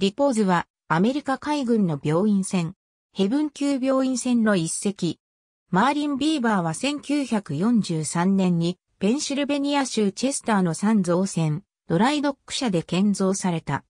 リポーズはアメリカ海軍の病院船、ヘブン級病院船の一隻。マーリン・ビーバーは1943年にペンシルベニア州チェスターの三造船、ドライドック社で建造された。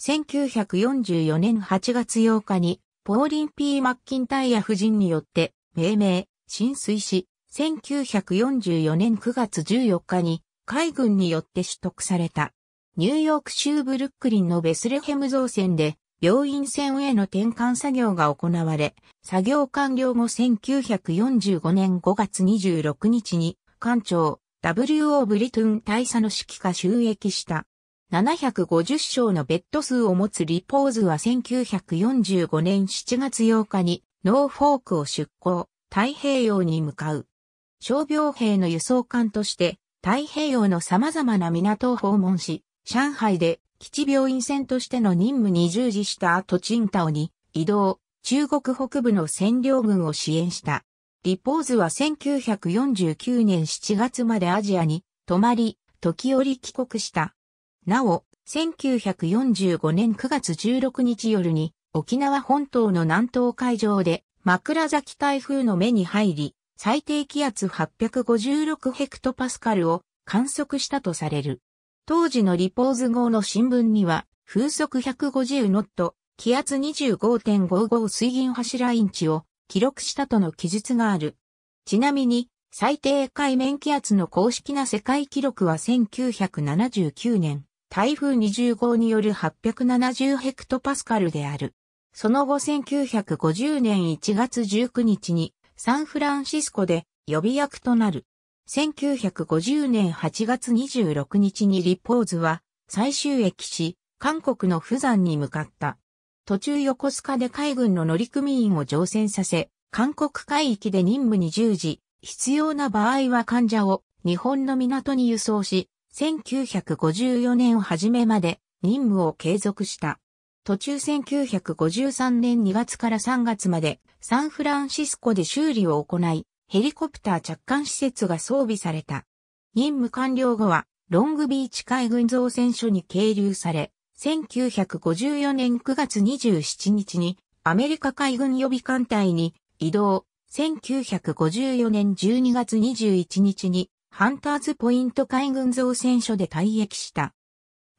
1944年8月8日に、ポーリン・ピー・マッキンタイヤ夫人によって命名、浸水し、1944年9月14日に海軍によって取得された。ニューヨーク州ブルックリンのベスレヘム造船で、病院船への転換作業が行われ、作業完了後1945年5月26日に、艦長、W.O. ブリトゥン大佐の指揮下収益した。750床のベッド数を持つリポーズは1945年7月8日にノーフォークを出港、太平洋に向かう。傷病兵の輸送艦として太平洋の様々な港を訪問し、上海で基地病院船としての任務に従事した後チンタオに移動、中国北部の占領軍を支援した。リポーズは1949年7月までアジアに泊まり、時折帰国した。なお、1945年9月16日夜に沖縄本島の南東海上で枕崎台風の目に入り、最低気圧856ヘクトパスカルを観測したとされる。当時のリポーズ号の新聞には、風速150ノット、気圧25.55水銀柱インチを記録したとの記述がある。ちなみに、最低海面気圧の公式な世界記録は1979年、台風20号による870ヘクトパスカルである。その後1950年1月19日にサンフランシスコで予備役となる。1950年8月26日にリポーズは最終駅し、韓国の釜山に向かった。途中横須賀で海軍の乗組員を乗船させ、韓国海域で任務に従事、必要な場合は患者を日本の港に輸送し、1954年を初めまで任務を継続した。途中1953年2月から3月までサンフランシスコで修理を行い、ヘリコプター着艦施設が装備された。任務完了後は、ロングビーチ海軍造船所に係留され、1954年9月27日にアメリカ海軍予備艦隊に移動、1954年12月21日にハンターズポイント海軍造船所で退役した。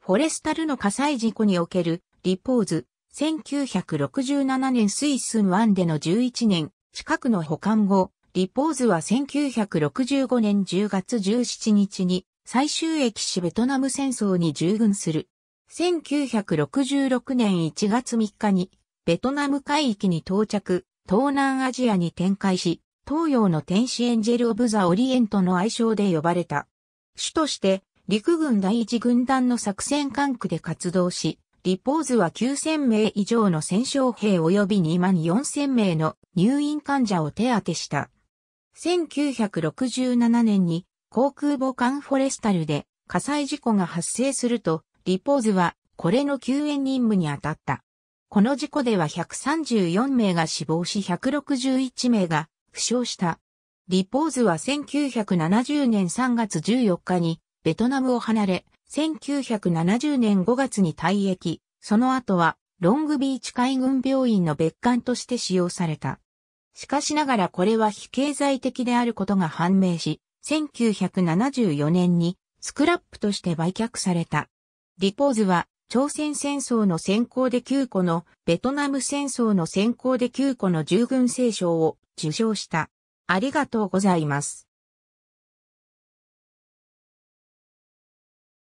フォレスタルの火災事故におけるリポーズ、1967年スイスン1での11年近くの保管後、リポーズは1965年10月17日に最終駅しベトナム戦争に従軍する。1966年1月3日にベトナム海域に到着、東南アジアに展開し、東洋の天使エンジェル・オブ・ザ・オリエントの愛称で呼ばれた。主として陸軍第一軍団の作戦管区で活動し、リポーズは9000名以上の戦傷兵及び2万4000名の入院患者を手当てした。1967年に航空母艦フォレスタルで火災事故が発生すると、リポーズはこれの救援任務に当たった。この事故では134名が死亡し161名が負傷した。リポーズは1970年3月14日にベトナムを離れ、1970年5月に退役、その後はロングビーチ海軍病院の別館として使用された。しかしながらこれは非経済的であることが判明し、1974年にスクラップとして売却された。リポーズは朝鮮戦争の先行で9個の、ベトナム戦争の先行で9個の従軍聖賞を受賞した。ありがとうございます。